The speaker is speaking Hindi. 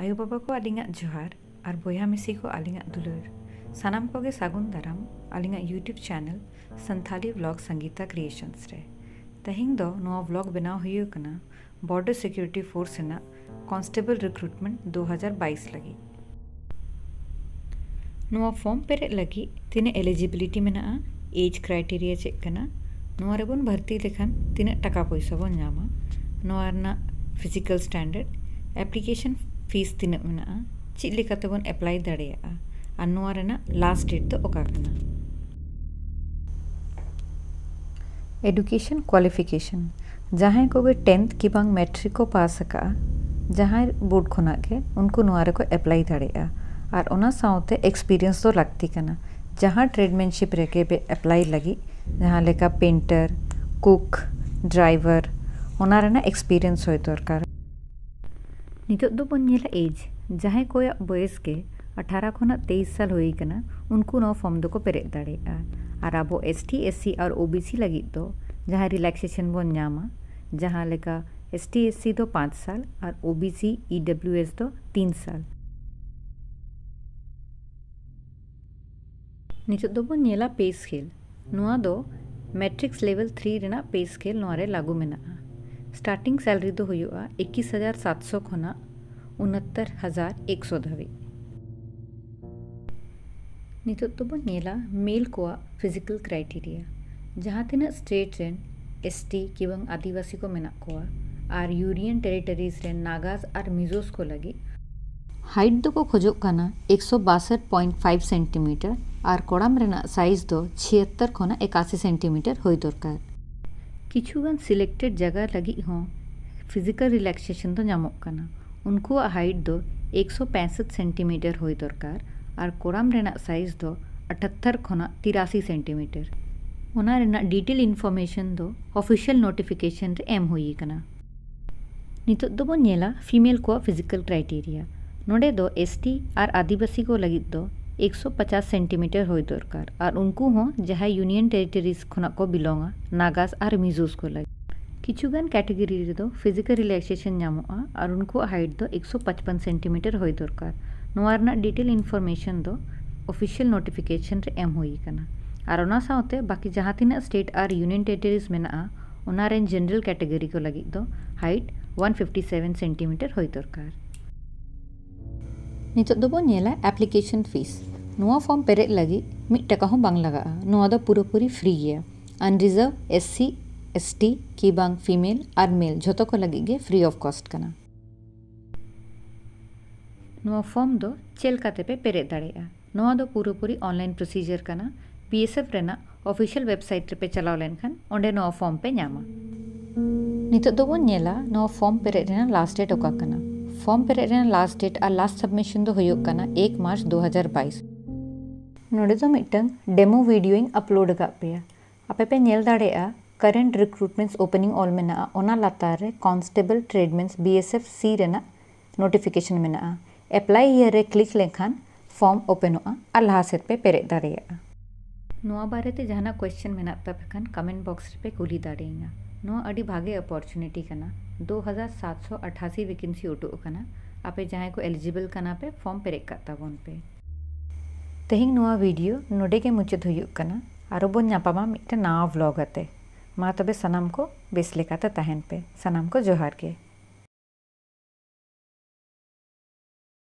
आयो बाबा को अली जोहार और बया मिसी को अली दुलर सनाम को सगुन दाराम अली YouTube channel Santali blog Sangeeta creations रे तहिंग दो नवा ब्लॉग बनाव हुई कना बॉर्डर सिक्योरिटी फोर्स ना कांस्टेबल रिक्रूटमेंट 2022 लगी नवा फॉर्म पेरे लगी तिने एलिजिबिलिटी में ना एज क्राइटेरिया चेक कना नवा रेबुन भर्ती लेखन तिने टका पैसा बन जामा नवा फिजिकल स्टैंडर्ड एप्लीकेशन फीस तीन चिल्ली बन एप्लाई दड़ा लास्ट डेट तो ओकाकना एडुकेशन क्वालिफिकेशन जहाँ को टेंथ कि मैट्रिक को पास जहाँ बोर्ड खनगे उनको को एप्लाई दाते एक्सपीरियंस तो लगती है जहाँ ट्रेडमैनशिप रेके एप्लाई लगी जहाँ लेका पेंटर कुक ड्राइवर होना एक्सपीरियंस हो दरकार तो निजेल एज जहाँ को बयस के अठारह खन तेईस साल होना उनकू नौ फॉर्म दो पेरे दर अब एस टी एस सी और ओबीसी लगी तो जहाँ रिलैक्सेशन बन जहाँ लेका एस टी एस सी पाँच साल और O B OBC E W S दो तीन साल निजेल pay scale matrix level three pay scale लागू मेना स्टार्टिंग सैलरी तो हुई हुआ इक्कीस हजार सात सौ खोना उनहत्तर हजार एक सौ धवे नितोत तो नेला मेल को फिजिकल क्राइटेरिया जहाँ तना स्टेट रेन एस टी कि आदिवासी को मना को आर यूरियन टेरिटरीज रेन नागाज और मिजोस को लगे हाइट दो को खोज एक सौ बासठ पॉइंट फाइव सेंटीमीटर और कड़ाम साइज दो छिहत्तर खुना एकासी सेंटीमीटर हो दरकार किचुगन सिलेक्टेड जगह लगे हों फिजिकल रिलैक्सेशन तो जमोग करना उनको हाइट दो 165 सेंटीमीटर हो दरकार और कोराम रेना साइज दो अठहत्तर खोना तिरासी सेंटीमीटर उना रेना डिटेल इन्फॉर्मेशन दो ऑफिशियल नोटिफिकेशन रे एम होई नित फीमेल को फिजिकल क्राइटेरिया नोडे दो एसटी और आदिवासी को लगी दो पचास सेंटीमीटर हो दरकार और उनको हों जहाँ यूनियन टेरिटरीज को बिलोंगा नागास और मिजोस को लगे किचुगान कैटेगरी रे दो फिजिकल रिलैक्सेशन नामोआ और उनको हाइट दो 155 सेंटीमीटर हो दरकार नोरना डिटेल इनफॉरमेशन दो ऑफिशियल नोटिफिकेशन रे एम होई कना और ओना साउते बाकी जहाँ तीन स्टेट और यूनियन टेरिटरीज मेना उनारे जनरल कैटेगरी को लगी दो हाइट 157 सेंटीमीटर हो दरकार ᱱᱤᱛᱚᱜ ᱫᱚᱵᱚᱱ ᱧᱮᱞᱟ ᱮᱯᱞᱤᱠᱮᱥᱚᱱ ᱯᱷᱤᱥ ᱱᱚᱣᱟ ᱯᱷᱚᱨᱢ ᱯᱮᱨᱮᱡ ᱞᱟᱹᱜᱤᱫ ᱢᱤᱫ ᱴᱟᱠᱟ ᱦᱚᱸ ᱵᱟᱝ ᱞᱟᱜᱟᱜᱼᱟ ᱱᱚᱣᱟ ᱫᱚ ᱯᱩᱨᱟᱹᱯᱩᱨᱤ ᱯᱷᱨᱤ ᱜᱮᱭᱟ unreserved S C S T ᱠᱤ ᱵᱟᱝ ᱯᱷᱤᱢᱮᱞ ᱟᱨ ᱢᱮᱞ ᱡᱷᱚᱛᱚ ᱠᱚ ᱞᱟᱹᱜᱤᱫ ᱜᱮ ᱯᱷᱨᱤ ᱚᱯᱷ ᱠᱚᱥᱴ ᱠᱟᱱᱟ ᱱᱚᱣᱟ ᱯᱷᱚᱨᱢ ᱫᱚ ᱪᱮᱫ ᱞᱮᱠᱟᱛᱮᱯᱮ ᱯᱮᱨᱮᱡ ᱫᱟᱲᱮᱭᱟᱜᱼᱟ ᱱᱚᱣᱟ ᱫᱚ ᱯᱩᱨᱟᱹᱯᱩᱨᱤ ᱚᱱᱞᱟᱭᱤᱱ ᱯᱨᱚᱥᱤᱡᱟᱨ ᱠᱟᱱᱟ ᱯᱤ ᱮᱥ ᱮᱯᱷ ᱨᱮᱱᱟᱜ ᱚᱯᱷᱤᱥᱤᱭᱟᱞ ᱳᱭᱮᱵᱥᱟᱭᱤᱴ ᱨᱮᱯᱮ ᱪᱟᱞᱟᱣ ᱞᱮᱱᱠᱷᱟᱱ ᱚᱸᱰᱮ ᱱᱚᱣᱟ ᱯᱷᱚᱨᱢ ᱯᱮ ᱧᱟᱢᱟ ᱱᱤᱛᱚᱜ ᱫᱚᱵᱚᱱ ᱧᱮᱞᱟ ᱱᱚᱣᱟ ᱯᱷᱚᱨᱢ ᱯᱮᱨᱮᱡ ᱨᱮᱱᱟᱜ ᱞᱟᱥᱴ ᱰᱮᱴ ᱚᱠᱟ ᱠᱟᱱᱟ ᱯᱷᱚᱨᱢ ᱯᱮᱨᱮᱡ ᱨᱮᱱᱟᱜ ᱞᱟᱥᱴ ᱰᱮᱴ ᱟᱨ ᱞᱟᱥᱴ ᱥᱟᱵᱢᱤᱥᱚᱱ ᱫᱚ ᱦᱩᱭᱩᱜ ᱠᱟᱱᱟ ᱮᱠ ᱢᱟᱨᱪ ᱫᱩ ᱦᱟᱡᱟᱨ ᱵᱟᱭᱤᱥ ᱱᱚᱰᱮ ᱫᱚ ᱢᱤᱫᱴᱟᱝ ᱰᱮᱢᱳ ᱵᱷᱤᱰᱤᱭᱳᱧ ᱟᱯᱞᱳᱰ ᱟᱠᱟᱫ ᱯᱮᱭᱟ ᱟᱯᱮ ᱯᱮ ᱧᱮᱞ ᱫᱟᱲᱮᱭᱟᱜᱼᱟ ᱠᱟᱨᱮᱱᱴ ᱨᱤᱠᱨᱩᱴᱢᱮᱱᱴ ᱳᱯᱮᱱᱤᱝ ᱚᱞ ᱢᱮᱱᱟᱜᱼᱟ ᱚᱱᱟ ᱞᱟᱛᱟᱨ ᱨᱮ constable tradesman B S F ᱥᱤ ᱨᱮᱱᱟᱜ ᱱᱳᱴᱤᱯᱷᱤᱠᱮᱥᱚᱱ ᱢᱮᱱᱟᱜᱼᱟ ᱮᱯᱞᱟᱭ ᱦᱤᱭᱟᱨ ᱨᱮ ᱠᱞᱤᱠ ᱞᱮᱱᱠᱷᱟᱱ ᱯᱷᱚᱨᱢ ᱳᱯᱮᱱᱚᱜᱼᱟ ᱟᱨ ᱞᱟᱦᱟ ᱥᱮᱫ ᱯᱮ ᱯᱮᱨᱮᱡ ᱫᱟᱲᱮᱭᱟᱜᱼᱟ ᱱᱚᱣᱟ ᱵᱟᱨᱮᱛᱮ ᱡᱟᱦᱟᱱᱟᱜ ᱠᱚᱭᱮᱥᱪᱮᱱ ᱢᱮᱱᱟᱜ ᱛᱟᱯᱮ ᱠᱷᱟᱱ ᱠᱟᱢᱮᱱᱴ ᱵᱚᱠᱥ ᱨᱮᱯᱮ ᱠᱩᱞᱤ ᱫᱟᱲᱮᱭᱤᱧᱟ भागे अपॉर्चुनिटी दो हज़ार सात सौ अठासी वेकेंसी उठोकना आपे जहाँ को एलिजिबल करना पे फॉर्म पे करताबन पे तेहन नवा वीडियो नोडेगे मुचाद होना और बोपामा मिट्टे नवा व्लॉग आते तब सनाम को बेस लेकाते तहन पे सनाम को जोहार के